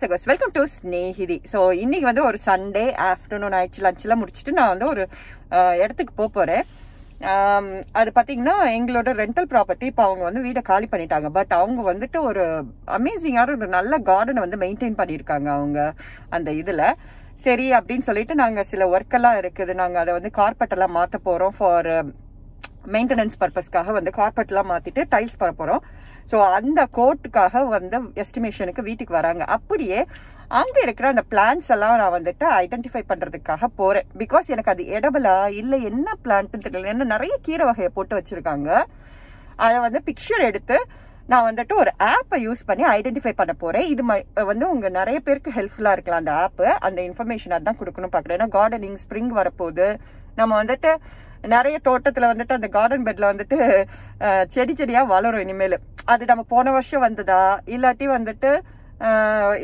சகோஸ் welcome to Snegithi so இன்றைக்கி வந்து ஒரு சண்டே ஆஃப்டர்நூன் ஆயிடுச்சு லஞ்செலாம் முடிச்சுட்டு நான் வந்து ஒரு இடத்துக்கு போக போகிறேன் அது பார்த்தீங்கன்னா எங்களோட ரெண்டல் ப்ராப்பர்ட்டி இப்போ அவங்க வந்து வீடை காலி பண்ணிட்டாங்க பட் அவங்க வந்துட்டு ஒரு அமேசிங்கான ஒரு நல்ல கார்டனை வந்து மெயின்டைன் பண்ணியிருக்காங்க அவங்க அந்த இதில் சரி அப்படின்னு சொல்லிட்டு நாங்கள் சில ஒர்க்கெல்லாம் இருக்குது நாங்கள் அதை வந்து கார்பெட்டெல்லாம் மாற்ற போகிறோம் ஃபார் மெயின்டெனன்ஸ் பர்பஸ்க்காக வந்து கார்பெட்லாம் மாற்றிட்டு டைல்ஸ் பண்ண போகிறோம் ஸோ அந்த கோட்டுக்காக வந்து எஸ்டிமேஷனுக்கு வீட்டுக்கு வராங்க அப்படியே அங்கே இருக்கிற அந்த பிளான்ஸ் எல்லாம் நான் வந்துட்டு ஐடென்டிஃபை பண்ணுறதுக்காக போகிறேன் பிகாஸ் எனக்கு அது இடபலா இல்லை என்ன பிளான்ட்னு தெரியல என்ன நிறைய கீரை வகையை போட்டு வச்சுருக்காங்க அதை வந்து பிக்சர் எடுத்து நான் வந்துட்டு ஒரு ஆப்பை யூஸ் பண்ணி ஐடென்டிஃபை பண்ண போகிறேன் இது வந்து உங்கள் நிறைய பேருக்கு ஹெல்ப்ஃபுல்லாக இருக்கலாம் அந்த ஆப்பு அந்த இன்ஃபர்மேஷன் அதுதான் கொடுக்கணும் பார்க்குறேன் ஏன்னா கார்டனிங் ஸ்ப்ரிங் வரப்போகுது நம்ம வந்துட்டு நிறைய தோட்டத்தில் வந்துட்டு அந்த கார்டன் பெட்டில் வந்துட்டு செடி செடியாக வளரும் இனிமேல் அது நம்ம போன வருஷம் வந்ததா இல்லாட்டி வந்துட்டு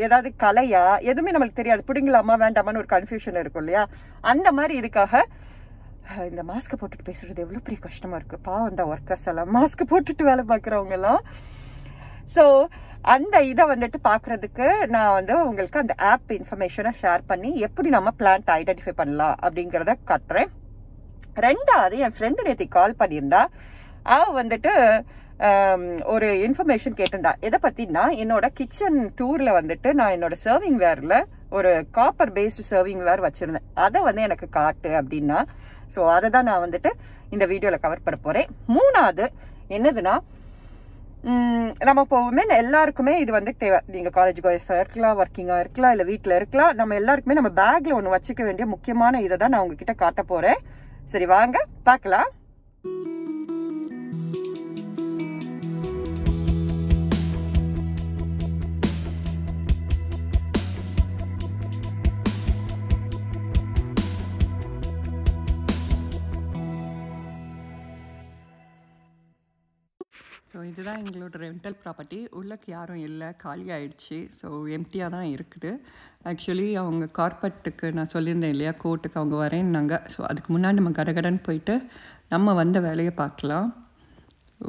ஏதாவது கலையா எதுவுமே நம்மளுக்கு தெரியாது பிடிங்கலாமா வேண்டாமான்னு ஒரு கன்ஃபியூஷன் இருக்கும் இல்லையா அந்த மாதிரி இதுக்காக இந்த மாஸ்க் போட்டுட்டு பேசுகிறது எவ்வளோ பெரிய கஷ்டமாக இருக்கு பாவம் அந்த ஒர்க்கர்ஸ் எல்லாம் மாஸ்க் போட்டுட்டு வேலை பார்க்குறவங்க எல்லாம் ஸோ அந்த இதை வந்துட்டு பார்க்குறதுக்கு நான் வந்து உங்களுக்கு அந்த ஆப் இன்ஃபர்மேஷனை ஷேர் பண்ணி எப்படி நம்ம பிளான்ட் ஐடென்டிஃபை பண்ணலாம் அப்படிங்கிறத கட்டுறேன் ரெண்டாவது என் ஃப்ரெண்டு நேற்று கால் பண்ணியிருந்தா அவள் வந்துட்டு ஒரு இன்ஃபர்மேஷன் கேட்டிருந்தா எதை பற்றினா என்னோட கிச்சன் டூரில் வந்துட்டு நான் என்னோட சர்விங் வேரில் ஒரு காப்பர் பேஸ்டு சர்விங் வேர் வச்சுருந்தேன் அதை வந்து எனக்கு காட்டு அப்படின்னா ஸோ அதை தான் நான் வந்துட்டு இந்த வீடியோவில் கவர் பண்ண போகிறேன் மூணாவது என்னதுன்னா நம்ம இப்போ உமன் எல்லாருக்குமே இது வந்து தேவை நீங்கள் காலேஜ் ஒய்ஃபாக இருக்கலாம் ஒர்க்கிங்காக இருக்கலாம் இல்லை வீட்டில் இருக்கலாம் நம்ம எல்லாருக்குமே நம்ம பேக்கில் ஒன்று வச்சுக்க வேண்டிய முக்கியமான இதை தான் நான் உங்ககிட்ட காட்ட போகிறேன் சரி வாங்க பார்க்கலாம் ஸோ இதுதான் எங்களோட ரெண்டல் ப்ராப்பர்ட்டி உள்ளக்கு யாரும் இல்லை காலி ஆகிடுச்சி ஸோ எம்டியாக தான் இருக்குது ஆக்சுவலி அவங்க கார்பெட்டுக்கு நான் சொல்லியிருந்தேன் இல்லையா கோர்ட்டுக்கு அவங்க வரேன்னாங்க ஸோ அதுக்கு முன்னாடி நம்ம கடகடன்னு போயிட்டு நம்ம வந்த வேலையை பார்க்கலாம்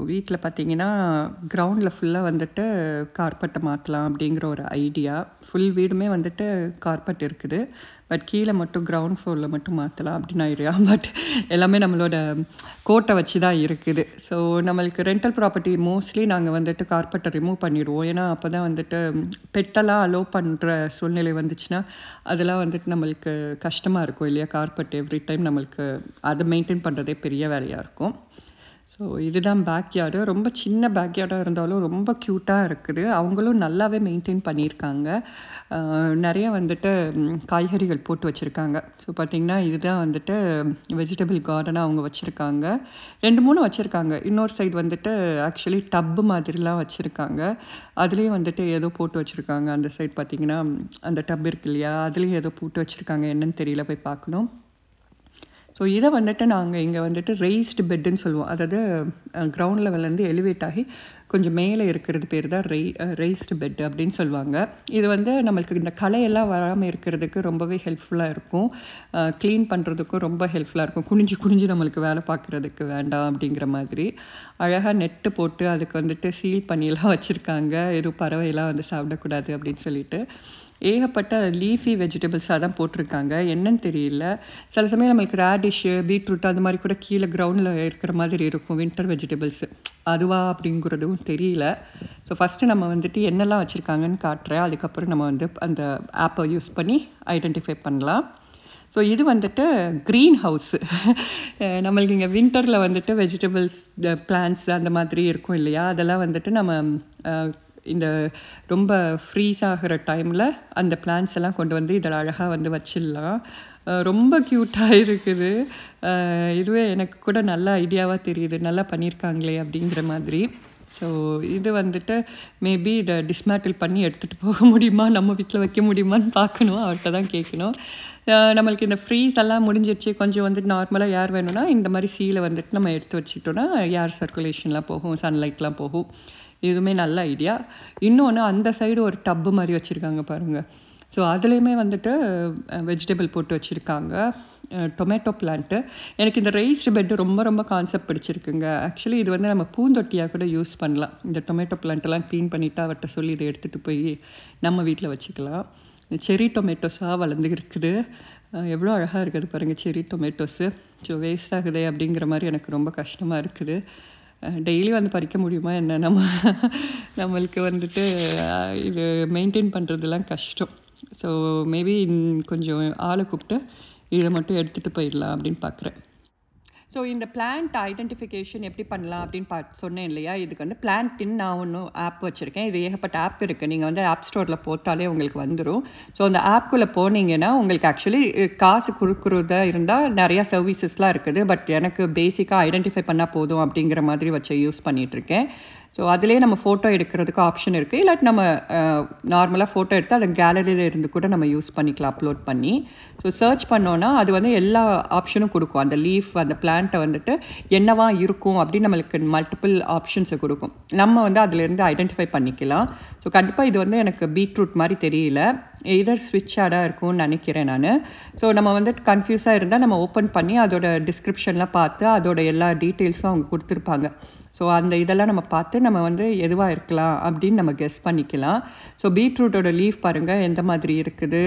வீட்டில் பார்த்தீங்கன்னா கிரவுண்டில் ஃபுல்லாக வந்துட்டு கார்பெட்டை மாற்றலாம் அப்படிங்கிற ஒரு ஐடியா ஃபுல் வீடுமே வந்துட்டு கார்பெட் இருக்குது பட் கீழே மட்டும் கிரவுண்ட் ஃப்ளோரில் மட்டும் மாற்றலாம் அப்படின்னு ஐடியா பட் எல்லாமே நம்மளோட கோட்டை வச்சு தான் இருக்குது ஸோ நம்மளுக்கு ரெண்டல் ப்ராப்பர்ட்டி மோஸ்ட்லி நாங்கள் வந்துட்டு கார்பெட்டை ரிமூவ் பண்ணிடுவோம் ஏன்னா அப்போ தான் வந்துட்டு பெட்டெல்லாம் அலோவ் பண்ணுற சூழ்நிலை வந்துச்சுன்னா அதெல்லாம் வந்துட்டு நம்மளுக்கு கஷ்டமாக இருக்கும் இல்லையா கார்பெட் எவ்ரி டைம் நம்மளுக்கு அதை மெயின்டைன் பண்ணுறதே பெரிய வேலையாக இருக்கும் ஸோ இதுதான் பேக்யார்டு ரொம்ப சின்ன பேக்யார்டாக இருந்தாலும் ரொம்ப க்யூட்டாக இருக்குது அவங்களும் நல்லாவே மெயின்டைன் பண்ணியிருக்காங்க நிறைய வந்துட்டு காய்கறிகள் போட்டு வச்சுருக்காங்க ஸோ பார்த்திங்கன்னா இதுதான் வந்துட்டு வெஜிடபிள் கார்டனாக அவங்க வச்சுருக்காங்க ரெண்டு மூணு வச்சுருக்காங்க இன்னொரு சைடு வந்துட்டு ஆக்சுவலி டப்பு மாதிரிலாம் வச்சுருக்காங்க அதுலேயும் வந்துட்டு ஏதோ போட்டு வச்சுருக்காங்க அந்த சைடு பார்த்திங்கன்னா அந்த டப் இருக்கு இல்லையா அதுலேயும் ஏதோ போட்டு வச்சுருக்காங்க என்னன்னு தெரியல போய் பார்க்கணும் ஸோ இதை வந்துட்டு நாங்கள் இங்கே வந்துட்டு ரெய்ஸ்டு பெட்டுன்னு சொல்லுவோம் அதாவது கிரவுண்ட் லெவல்லேருந்து எலிவேட் ஆகி கொஞ்சம் மேலே இருக்கிறது பேர் தான் ரெய் ரெய்ஸ்டு பெட் அப்படின்னு சொல்லுவாங்க இது வந்து நம்மளுக்கு இந்த கலையெல்லாம் வராமல் இருக்கிறதுக்கு ரொம்பவே ஹெல்ப்ஃபுல்லாக இருக்கும் க்ளீன் பண்ணுறதுக்கும் ரொம்ப ஹெல்ப்ஃபுல்லாக இருக்கும் குனிஞ்சு குனிஞ்சு நம்மளுக்கு வேலை பார்க்குறதுக்கு வேண்டாம் அப்படிங்கிற மாதிரி அழகாக நெட்டு போட்டு அதுக்கு வந்துட்டு சீல் பண்ணியெல்லாம் வச்சுருக்காங்க எதுவும் பறவையெல்லாம் வந்து சாப்பிடக்கூடாது அப்படின்னு சொல்லிட்டு ஏகப்பட்ட லீஃபி வெஜிடபிள்ஸாக தான் போட்டிருக்காங்க என்னன்னு தெரியல சில சமயம் நம்மளுக்கு ரேடிஷ்ஷு பீட்ரூட் அது மாதிரி கூட கீழே கிரவுண்டில் இருக்கிற மாதிரி இருக்கும் வின்டர் வெஜிடபிள்ஸு அதுவா அப்படிங்கிறதும் தெரியல ஸோ ஃபஸ்ட்டு நம்ம வந்துட்டு என்னெல்லாம் வச்சுருக்காங்கன்னு காட்டுறேன் அதுக்கப்புறம் நம்ம வந்து அந்த ஆப்பை யூஸ் பண்ணி ஐடென்டிஃபை பண்ணலாம் ஸோ இது வந்துட்டு க்ரீன் ஹவுஸு நம்மளுக்கு இங்கே வின்டரில் வந்துட்டு வெஜிடபிள்ஸ் பிளான்ஸ் அந்த மாதிரி இருக்கும் இல்லையா அதெல்லாம் வந்துட்டு நம்ம இந்த ரொம்ப ஃப்ரீஸ் ஆகிற டைமில் அந்த பிளான்ஸ் எல்லாம் கொண்டு வந்து இதில் அழகாக வந்து வச்சிடலாம் ரொம்ப க்யூட்டாக இருக்குது இதுவே எனக்கு கூட நல்ல ஐடியாவாக தெரியுது நல்லா பண்ணியிருக்காங்களே அப்படிங்கிற மாதிரி ஸோ இது வந்துட்டு மேபி இதை டிஸ்மேட்டில் பண்ணி எடுத்துகிட்டு போக முடியுமா நம்ம வீட்டில் வைக்க முடியுமான்னு பார்க்கணும் அவர்கிட்ட தான் கேட்கணும் நம்மளுக்கு இந்த ஃப்ரீஸ் எல்லாம் முடிஞ்சிருச்சு கொஞ்சம் வந்துட்டு நார்மலாக யார் வேணும்னா இந்த மாதிரி சீலை வந்துட்டு நம்ம எடுத்து வச்சுட்டோன்னா ஏர் சர்க்குலேஷன்லாம் போகும் சன்லைட்லாம் போகும் இதுவுமே நல்ல ஐடியா இன்னொன்று அந்த சைடு ஒரு டப்பு மாதிரி வச்சுருக்காங்க பாருங்கள் ஸோ அதுலேயுமே வந்துட்டு வெஜிடபிள் போட்டு வச்சுருக்காங்க டொமேட்டோ பிளான்ட்டு எனக்கு இந்த ரைஸ்டு பெட்டு ரொம்ப ரொம்ப கான்செப்ட் பிடிச்சிருக்குங்க ஆக்சுவலி இது வந்து நம்ம பூந்தொட்டியாக கூட யூஸ் பண்ணலாம் இந்த டொமேட்டோ பிளான்ட்டெல்லாம் க்ளீன் பண்ணிவிட்டு அவர்கிட்ட சொல்லி இதை எடுத்துகிட்டு போய் நம்ம வீட்டில் வச்சுக்கலாம் செரி டொமேட்டோஸாக வளர்ந்து இருக்குது எவ்வளோ அழகாக இருக்குது பாருங்கள் செரி டொமேட்டோஸு ஸோ வேஸ்ட் ஆகுதே அப்படிங்கிற மாதிரி எனக்கு ரொம்ப கஷ்டமாக இருக்குது டெய்லி வந்து பறிக்க முடியுமா என்ன நம்ம நம்மளுக்கு வந்துட்டு இது மெயின்டைன் பண்ணுறதுலாம் கஷ்டம் ஸோ மேபி கொஞ்சம் ஆளை கூப்பிட்டு இதை மட்டும் எடுத்துகிட்டு போயிடலாம் அப்படின்னு பார்க்குறேன் ஸோ இந்த பிளான்ட் ஐடென்டிஃபிகேஷன் எப்படி பண்ணலாம் அப்படின்னு பா சொன்னேன் இல்லையா இதுக்கு வந்து பிளான்ட்டின் நான் ஒன்று ஆப் வச்சுருக்கேன் இது ஏகப்பட்ட ஆப் இருக்குது நீங்கள் வந்து ஆப் ஸ்டோரில் போட்டாலே உங்களுக்கு வந்துடும் ஸோ அந்த ஆப்குள்ளே போனீங்கன்னா உங்களுக்கு ஆக்சுவலி காசு கொடுக்குறதா இருந்தால் நிறையா சர்வீசஸ்லாம் இருக்குது பட் எனக்கு பேசிக்காக ஐடென்டிஃபை பண்ணால் போதும் அப்படிங்கிற மாதிரி வச்சு யூஸ் பண்ணிகிட்ருக்கேன் ஸோ அதிலே நம்ம ஃபோட்டோ எடுக்கிறதுக்கு ஆப்ஷன் இருக்குது இல்லாட்டி நம்ம நார்மலாக ஃபோட்டோ எடுத்து அதை கேலரியில் இருந்து கூட நம்ம யூஸ் பண்ணிக்கலாம் அப்லோட் பண்ணி ஸோ சர்ச் பண்ணோன்னா அது வந்து எல்லா ஆப்ஷனும் கொடுக்கும் அந்த லீஃப் அந்த பிளான்ட்டை வந்துட்டு என்னவா இருக்கும் அப்படின்னு நம்மளுக்கு மல்டிபிள் ஆப்ஷன்ஸை கொடுக்கும் நம்ம வந்து அதிலேருந்து ஐடென்டிஃபை பண்ணிக்கலாம் ஸோ கண்டிப்பாக இது வந்து எனக்கு பீட்ரூட் மாதிரி தெரியல எதர் ஸ்விட்ச் ஆடாக இருக்கும்னு நினைக்கிறேன் நான் ஸோ நம்ம வந்துட்டு கன்ஃபியூஸாக இருந்தால் நம்ம ஓப்பன் பண்ணி அதோட டிஸ்கிரிப்ஷன்லாம் பார்த்து அதோட எல்லா டீட்டெயில்ஸும் அவங்க கொடுத்துருப்பாங்க ஸோ அந்த இதெல்லாம் நம்ம பார்த்து நம்ம வந்து எதுவாக இருக்கலாம் அப்படின்னு நம்ம கெஸ் பண்ணிக்கலாம் ஸோ பீட்ரூட்டோட லீஃப் பாருங்கள் எந்த மாதிரி இருக்குது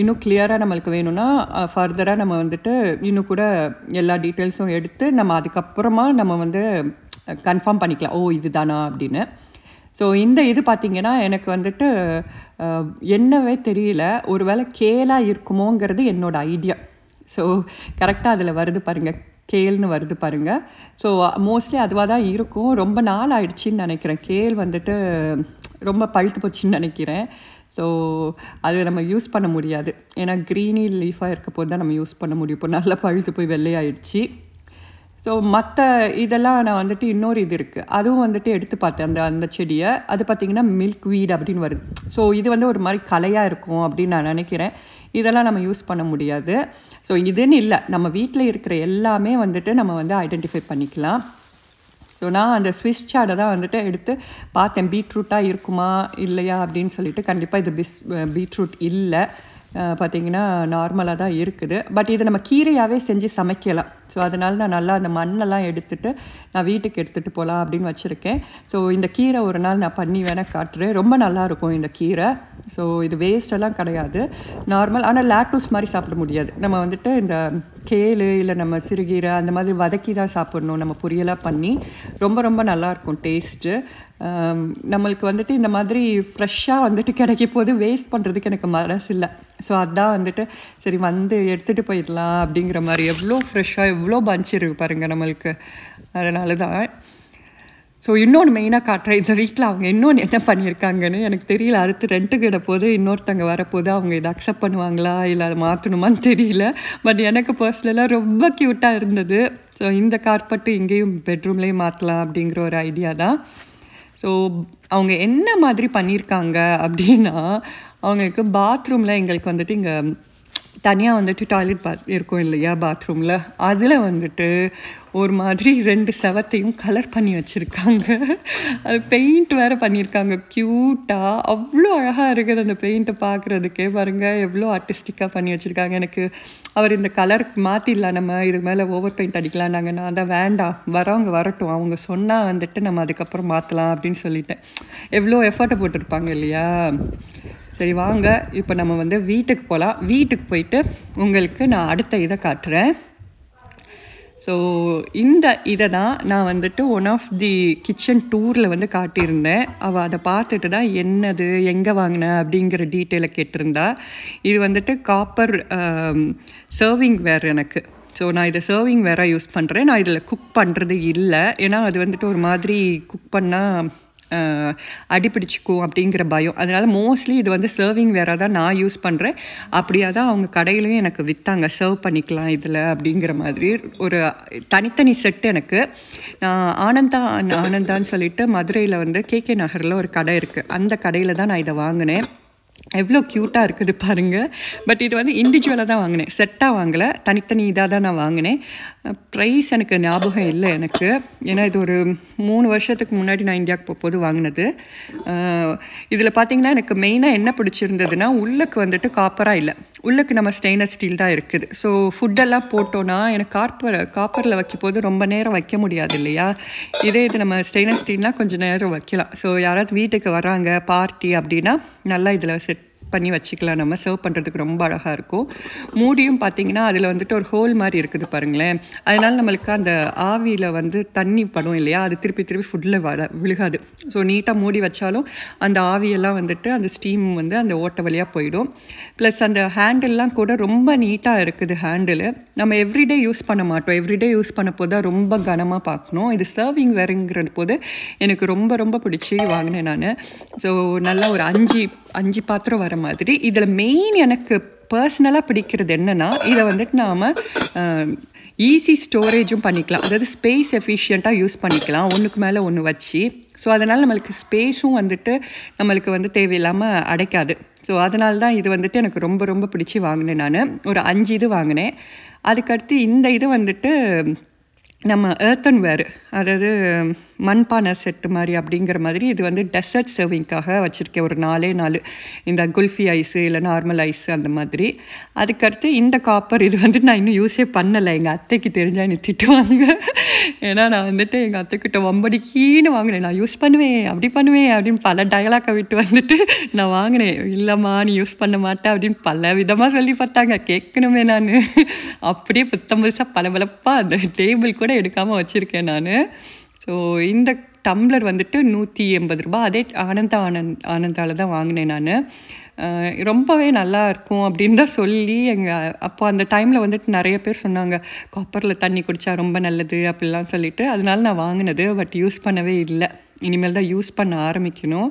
இன்னும் கிளியராக நம்மளுக்கு வேணும்னா ஃபர்தராக நம்ம வந்துட்டு இன்னும் கூட எல்லா டீட்டெயில்ஸும் எடுத்து நம்ம அதுக்கப்புறமா நம்ம வந்து கன்ஃபார்ம் பண்ணிக்கலாம் ஓ இதுதானா அப்படின்னு ஸோ இந்த இது பார்த்திங்கன்னா எனக்கு வந்துட்டு என்னவே தெரியல ஒருவேளை கேலாக இருக்குமோங்கிறது என்னோடய ஐடியா ஸோ கரெக்டாக அதில் வருது பாருங்கள் கேல்னு வருது பாருங்கள் ஸோ மோஸ்ட்லி அதுவாக தான் இருக்கும் ரொம்ப நாள் ஆயிடுச்சின்னு நினைக்கிறேன் கேல் வந்துட்டு ரொம்ப பழுத்து போச்சுன்னு நினைக்கிறேன் ஸோ அது நம்ம யூஸ் பண்ண முடியாது ஏன்னா க்ரீனி லீஃபாக இருக்க போது தான் நம்ம யூஸ் பண்ண முடியும் இப்போ நல்லா பழுத்து போய் வெள்ளையாயிடுச்சு ஸோ மற்ற இதெல்லாம் நான் வந்துட்டு இன்னொரு இது இருக்குது அதுவும் வந்துட்டு எடுத்து பார்த்தேன் அந்த அந்த செடியை அது பார்த்திங்கன்னா மில்க் வீட் அப்படின்னு வருது ஸோ இது வந்து ஒரு மாதிரி கலையாக இருக்கும் அப்படின்னு நான் நினைக்கிறேன் இதெல்லாம் நம்ம யூஸ் பண்ண முடியாது ஸோ இதுன்னு இல்லை நம்ம வீட்டில் இருக்கிற எல்லாமே வந்துட்டு நம்ம வந்து ஐடென்டிஃபை பண்ணிக்கலாம் ஸோ நான் அந்த ஸ்விஸ் சாடை தான் வந்துட்டு எடுத்து பார்த்தேன் பீட்ரூட்டாக இருக்குமா இல்லையா அப்படின்னு சொல்லிட்டு கண்டிப்பாக இது பிஸ் பீட்ரூட் இல்லை பார்த்திங்கன்னா நார்மலாக தான் இருக்குது பட் இதை நம்ம கீரையாகவே செஞ்சு சமைக்கலாம் ஸோ அதனால் நான் நல்லா அந்த மண்ணெல்லாம் எடுத்துகிட்டு நான் வீட்டுக்கு எடுத்துகிட்டு போகலாம் அப்படின்னு வச்சுருக்கேன் ஸோ இந்த கீரை ஒரு நாள் நான் பண்ணி வேணால் காட்டுறேன் ரொம்ப நல்லாயிருக்கும் இந்த கீரை ஸோ இது வேஸ்டெல்லாம் கிடையாது நார்மல் ஆனால் லேட்டூஸ் மாதிரி சாப்பிட முடியாது நம்ம வந்துட்டு இந்த கேளு இல்லை நம்ம சிறுகீரை அந்த மாதிரி வதக்கி தான் சாப்பிட்ணும் நம்ம பொரியலாக பண்ணி ரொம்ப ரொம்ப நல்லாயிருக்கும் டேஸ்ட்டு நம்மளுக்கு வந்துட்டு இந்த மாதிரி ஃப்ரெஷ்ஷாக வந்துட்டு கிடைக்கும் போது வேஸ்ட் பண்ணுறதுக்கு எனக்கு மனசு இல்லை ஸோ அதான் வந்துட்டு சரி வந்து எடுத்துகிட்டு போயிடலாம் அப்படிங்கிற மாதிரி எவ்வளோ ஃப்ரெஷ்ஷாக எவ்வளோ பஞ்ச் இருக்குது பாருங்கள் நம்மளுக்கு அதனால தான் ஸோ இன்னொன்று மெயினாக காட்டுறேன் இந்த வீட்டில் அவங்க இன்னொன்று என்ன பண்ணியிருக்காங்கன்னு எனக்கு தெரியல அடுத்து ரெண்ட்டுக்கு கிட போது இன்னொருத்தங்க வரப்போது அவங்க இதை அக்செப்ட் பண்ணுவாங்களா இல்லை அதை மாற்றணுமான்னு தெரியல பட் எனக்கு பர்சனலாக ரொம்ப க்யூட்டாக இருந்தது ஸோ இந்த கார்பட்டு இங்கேயும் பெட்ரூம்லேயும் மாற்றலாம் அப்படிங்கிற ஒரு ஐடியா தான் ஸோ அவங்க என்ன மாதிரி பண்ணியிருக்காங்க அப்படின்னா அவங்களுக்கு பாத்ரூமில் எங்களுக்கு வந்துட்டு இங்கே தனியாக வந்துட்டு டாய்லெட் பாத் இருக்கும் இல்லையா பாத்ரூமில் அதில் வந்துட்டு ஒரு மாதிரி ரெண்டு செவத்தையும் கலர் பண்ணி வச்சுருக்காங்க அது பெயிண்ட் வேறு பண்ணியிருக்காங்க க்யூட்டாக அவ்வளோ அழகாக இருக்குது அந்த பெயிண்ட்டை பார்க்குறதுக்கே பாருங்கள் எவ்வளோ ஆர்டிஸ்டிக்காக பண்ணி வச்சுருக்காங்க எனக்கு அவர் இந்த கலர் மாற்றிடலாம் நம்ம இதுக்கு மேலே ஓவர் பெயிண்ட் அடிக்கலாம் நாங்கள் நான் தான் வேண்டாம் வரவங்க வரட்டும் அவங்க சொன்னால் வந்துட்டு நம்ம அதுக்கப்புறம் மாற்றலாம் அப்படின்னு சொல்லிட்டேன் எவ்வளோ எஃபர்ட்டை போட்டிருப்பாங்க இல்லையா சரி வாங்க இப்போ நம்ம வந்து வீட்டுக்கு போகலாம் வீட்டுக்கு போயிட்டு உங்களுக்கு நான் அடுத்த இதை காட்டுறேன் ஸோ இந்த இதை தான் நான் வந்துட்டு ஒன் ஆஃப் தி கிச்சன் டூரில் வந்து காட்டியிருந்தேன் அவள் அதை பார்த்துட்டு தான் என்னது எங்கே வாங்கின அப்படிங்கிற டீட்டெயிலை கேட்டிருந்தா இது வந்துட்டு காப்பர் சர்விங் வேறு எனக்கு ஸோ நான் இதை சர்விங் வேறு யூஸ் பண்ணுறேன் நான் இதில் குக் பண்ணுறது இல்லை ஏன்னா அது வந்துட்டு ஒரு மாதிரி குக் பண்ணால் அடிப்பிடிச்சிக்கும் அப்படிங்கிற பயம் அதனால் மோஸ்ட்லி இது வந்து சர்விங் வேறு தான் நான் யூஸ் பண்ணுறேன் அப்படியே தான் அவங்க கடையிலையும் எனக்கு விற்றாங்க சர்வ் பண்ணிக்கலாம் இதில் அப்படிங்கிற மாதிரி ஒரு தனித்தனி செட் எனக்கு ஆனந்தா ஆனந்தான்னு சொல்லிட்டு மதுரையில் வந்து கேகே நகரில் ஒரு கடை இருக்குது அந்த கடையில் தான் நான் இதை வாங்கினேன் எவ்வளோ க்யூட்டாக இருக்குது பாருங்கள் பட் இது வந்து இண்டிவிஜுவலாக தான் வாங்கினேன் செட்டாக வாங்கலை தனித்தனி இதாக தான் நான் வாங்கினேன் ப்ரைஸ் எனக்கு ஞாபகம் இல்லை எனக்கு ஏன்னா இது ஒரு மூணு வருஷத்துக்கு முன்னாடி நான் இந்தியாவுக்கு போகும்போது வாங்கினது இதில் பார்த்தீங்கன்னா எனக்கு மெயினாக என்ன பிடிச்சிருந்ததுன்னா உள்ளுக்கு வந்துட்டு காப்பராக இல்லை உள்ளுக்கு நம்ம ஸ்டெயின்லெஸ் ஸ்டீல் தான் இருக்குது ஸோ ஃபுட்டெல்லாம் போட்டோன்னா எனக்கு காப்பர் காப்பரில் வைக்கும் போது ரொம்ப நேரம் வைக்க முடியாது இல்லையா இதே இது நம்ம ஸ்டெயின்லெஸ் ஸ்டீல்னால் கொஞ்சம் நேரம் வைக்கலாம் ஸோ யாராவது வீட்டுக்கு வராங்க பார்ட்டி அப்படின்னா நல்லா இதில் செட் பண்ணி வச்சுக்கலாம் நம்ம சர்வ் பண்ணுறதுக்கு ரொம்ப அழகாக இருக்கும் மூடியும் பார்த்திங்கன்னா அதில் வந்துட்டு ஒரு ஹோல் மாதிரி இருக்குது பாருங்களேன் அதனால் நம்மளுக்கு அந்த ஆவியில் வந்து தண்ணி படும் இல்லையா அது திருப்பி திருப்பி ஃபுட்டில் வள விழுகாது ஸோ நீட்டாக மூடி வச்சாலும் அந்த ஆவியெல்லாம் வந்துட்டு அந்த ஸ்டீம் வந்து அந்த ஓட்ட வழியாக போயிடும் ப்ளஸ் அந்த ஹேண்டில்லாம் கூட ரொம்ப நீட்டாக இருக்குது ஹேண்டில் நம்ம எவ்ரிடே யூஸ் பண்ண மாட்டோம் எவ்ரிடே யூஸ் பண்ண போது தான் ரொம்ப கனமாக பார்க்கணும் இது சர்விங் வேறுங்கிறது போது எனக்கு ரொம்ப ரொம்ப பிடிச்சி வாங்கினேன் நான் ஸோ நல்லா ஒரு அஞ்சு அஞ்சு பாத்திரம் வர மாதிரி இதில் மெயின் எனக்கு பர்சனலாக பிடிக்கிறது என்னென்னா இதை வந்துட்டு நாம் ஈஸி ஸ்டோரேஜும் பண்ணிக்கலாம் அதாவது ஸ்பேஸ் எஃபிஷியண்ட்டாக யூஸ் பண்ணிக்கலாம் ஒன்றுக்கு மேலே ஒன்று வச்சு ஸோ அதனால் நம்மளுக்கு ஸ்பேஸும் வந்துட்டு நம்மளுக்கு வந்து தேவையில்லாமல் அடைக்காது ஸோ அதனால தான் இது வந்துட்டு எனக்கு ரொம்ப ரொம்ப பிடிச்சி வாங்கினேன் நான் ஒரு அஞ்சு இது வாங்கினேன் அதுக்கடுத்து இந்த இது வந்துட்டு நம்ம வேறு அதாவது மண்பானை செட்டு மாதிரி அப்படிங்கிற மாதிரி இது வந்து டெசர்ட் சர்விங்க்காக வச்சுருக்கேன் ஒரு நாலே நாலு இந்த குல்ஃபி ஐஸு இல்லை நார்மல் ஐஸு அந்த மாதிரி அதுக்கடுத்து இந்த காப்பர் இது வந்து நான் இன்னும் யூஸே பண்ணலை எங்கள் அத்தைக்கு தெரிஞ்சால் என்னை திட்டுவாங்க ஏன்னா நான் வந்துட்டு எங்கள் அத்தைக்கிட்ட ஒம்படி வாங்கினேன் நான் யூஸ் பண்ணுவேன் அப்படி பண்ணுவேன் அப்படின்னு பல டயலாக்கை விட்டு வந்துட்டு நான் வாங்கினேன் இல்லைம்மா நீ யூஸ் பண்ண மாட்டேன் அப்படின்னு பல விதமாக சொல்லி பார்த்தாங்க கேட்கணுமே நான் அப்படியே புத்தம் புதுசாக பளபளப்பாக அந்த டேபிள் கூட எடுக்காமல் வச்சுருக்கேன் நான் ஸோ இந்த டம்ளர் வந்துட்டு நூற்றி எண்பது ரூபா அதே ஆனந்தா ஆனந்த் ஆனந்தால் தான் வாங்கினேன் நான் ரொம்பவே நல்லா இருக்கும் அப்படின்னு தான் சொல்லி எங்கள் அப்போ அந்த டைமில் வந்துட்டு நிறைய பேர் சொன்னாங்க காப்பரில் தண்ணி குடித்தா ரொம்ப நல்லது அப்படிலாம் சொல்லிட்டு அதனால நான் வாங்கினது பட் யூஸ் பண்ணவே இல்லை இனிமேல் தான் யூஸ் பண்ண ஆரம்பிக்கணும்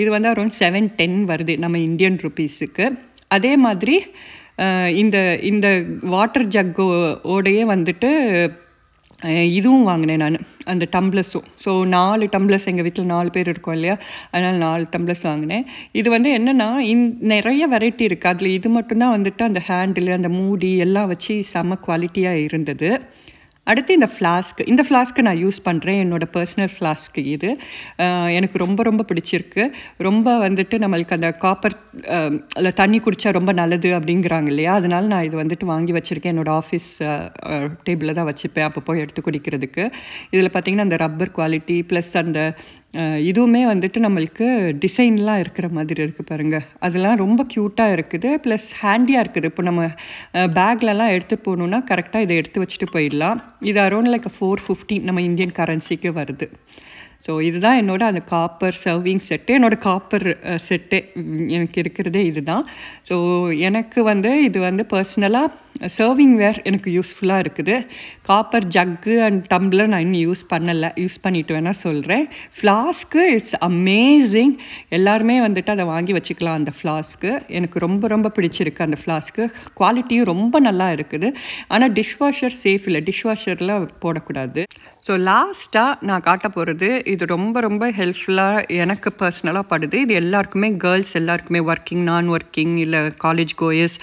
இது வந்து அரௌண்ட் செவன் டென் வருது நம்ம இந்தியன் ருபீஸுக்கு அதே மாதிரி இந்த இந்த வாட்டர் ஜக்கோடையே வந்துட்டு இதுவும் வாங்கினேன் நான் அந்த டம்ளர்ஸும் ஸோ நாலு டம்ளர்ஸ் எங்கள் வீட்டில் நாலு பேர் இருக்கோம் இல்லையா அதனால் நாலு டம்ளர்ஸ் வாங்கினேன் இது வந்து என்னென்னா இன் நிறைய வெரைட்டி இருக்குது அதில் இது மட்டும்தான் வந்துட்டு அந்த ஹேண்டில் அந்த மூடி எல்லாம் வச்சு செம குவாலிட்டியாக இருந்தது அடுத்து இந்த ஃப்ளாஸ்க் இந்த ஃப்ளாஸ்க்கு நான் யூஸ் பண்ணுறேன் என்னோடய பர்சனல் ஃப்ளாஸ்க்கு இது எனக்கு ரொம்ப ரொம்ப பிடிச்சிருக்கு ரொம்ப வந்துட்டு நம்மளுக்கு அந்த காப்பர் இல்லை தண்ணி குடித்தா ரொம்ப நல்லது அப்படிங்கிறாங்க இல்லையா அதனால் நான் இது வந்துட்டு வாங்கி வச்சுருக்கேன் என்னோடய ஆஃபீஸ் டேபிளில் தான் வச்சுப்பேன் அப்போ போய் எடுத்து குடிக்கிறதுக்கு இதில் பார்த்திங்கன்னா அந்த ரப்பர் குவாலிட்டி ப்ளஸ் அந்த இதுவுமே வந்துட்டு நம்மளுக்கு டிசைன்லாம் இருக்கிற மாதிரி இருக்குது பாருங்கள் அதெல்லாம் ரொம்ப க்யூட்டாக இருக்குது ப்ளஸ் ஹேண்டியாக இருக்குது இப்போ நம்ம பேக்லலாம் எடுத்து போகணுன்னா கரெக்டாக இதை எடுத்து வச்சுட்டு போயிடலாம் இது அரௌண்ட் லைக் ஃபோர் ஃபிஃப்டி நம்ம இந்தியன் கரன்சிக்கு வருது ஸோ இதுதான் என்னோட அந்த காப்பர் சர்விங் செட்டு என்னோடய காப்பர் செட்டு எனக்கு இருக்கிறதே இதுதான் ஸோ எனக்கு வந்து இது வந்து பர்சனலாக சர்விங் வேர் எனக்கு யூஸ்ஃபுல்லாக இருக்குது காப்பர் ஜக்கு அண்ட் டம்ளர் நான் இன்னும் யூஸ் பண்ணலை யூஸ் பண்ணிட்டு வேணால் சொல்கிறேன் ஃப்ளாஸ்க்கு இட்ஸ் அமேசிங் எல்லாருமே வந்துட்டு அதை வாங்கி வச்சுக்கலாம் அந்த ஃப்ளாஸ்க்கு எனக்கு ரொம்ப ரொம்ப பிடிச்சிருக்கு அந்த ஃப்ளாஸ்க்கு குவாலிட்டியும் ரொம்ப நல்லா இருக்குது ஆனால் டிஷ்வாஷர் சேஃப் இல்லை டிஷ்வாஷரில் போடக்கூடாது ஸோ லாஸ்ட்டாக நான் காட்ட போகிறது இது ரொம்ப ரொம்ப ஹெல்ப்ஃபுல்லாக எனக்கு பர்சனலாக படுது இது எல்லாருக்குமே கேர்ள்ஸ் எல்லாருக்குமே ஒர்க்கிங் நான் ஒர்க்கிங் இல்லை காலேஜ் கோயர்ஸ்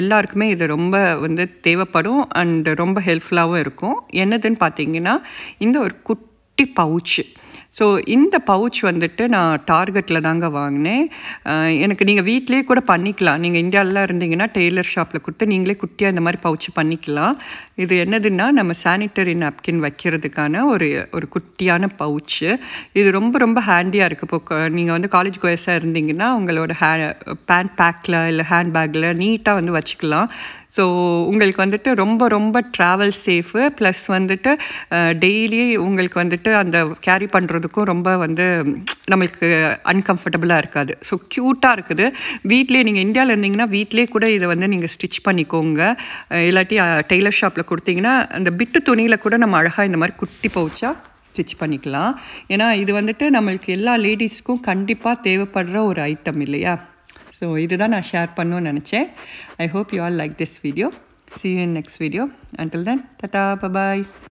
எல்லாருக்குமே இது ரொம்ப வந்து தேவைப்படும் அண்ட் ரொம்ப ஹெல்ப்ஃபுல்லாகவும் இருக்கும் என்னதுன்னு பார்த்தீங்கன்னா இந்த ஒரு குட்டி பவுச்சு ஸோ இந்த பவுச் வந்துட்டு நான் டார்கெட்டில் தாங்க வாங்கினேன் எனக்கு நீங்கள் வீட்லேயே கூட பண்ணிக்கலாம் நீங்கள் இந்தியாவிலாம் இருந்தீங்கன்னா டெய்லர் ஷாப்பில் கொடுத்து நீங்களே குட்டியாக இந்த மாதிரி பவுச்சு பண்ணிக்கலாம் இது என்னதுன்னா நம்ம சானிட்டரி நாப்கின் வைக்கிறதுக்கான ஒரு ஒரு குட்டியான பவுச்சு இது ரொம்ப ரொம்ப ஹேண்டியாக இருக்குது இப்போ நீங்கள் வந்து காலேஜ் கோயஸாக இருந்தீங்கன்னா உங்களோட ஹே பேண்ட் பேக்கில் இல்லை ஹேண்ட் பேக்கில் நீட்டாக வந்து வச்சுக்கலாம் ஸோ உங்களுக்கு வந்துட்டு ரொம்ப ரொம்ப ட்ராவல் சேஃபு ப்ளஸ் வந்துட்டு டெய்லி உங்களுக்கு வந்துட்டு அந்த கேரி பண்ணுறதுக்கும் ரொம்ப வந்து நம்மளுக்கு அன்கம்ஃபர்டபுளாக இருக்காது ஸோ க்யூட்டாக இருக்குது வீட்லேயே நீங்கள் இந்தியாவில் இருந்தீங்கன்னா வீட்லேயே கூட இதை வந்து நீங்கள் ஸ்டிச் பண்ணிக்கோங்க இல்லாட்டி டெய்லர் ஷாப்பில் கொடுத்தீங்கன்னா அந்த பிட்டு துணியில் கூட நம்ம அழகாக இந்த மாதிரி குட்டி போச்சா ஸ்டிச் பண்ணிக்கலாம் ஏன்னா இது வந்துட்டு நம்மளுக்கு எல்லா லேடிஸ்க்கும் கண்டிப்பாக தேவைப்படுற ஒரு ஐட்டம் இல்லையா ஸோ இதுதான் நான் ஷேர் பண்ணணும்னு நினச்சேன் I hope you all like this video see in next video until then tata bye bye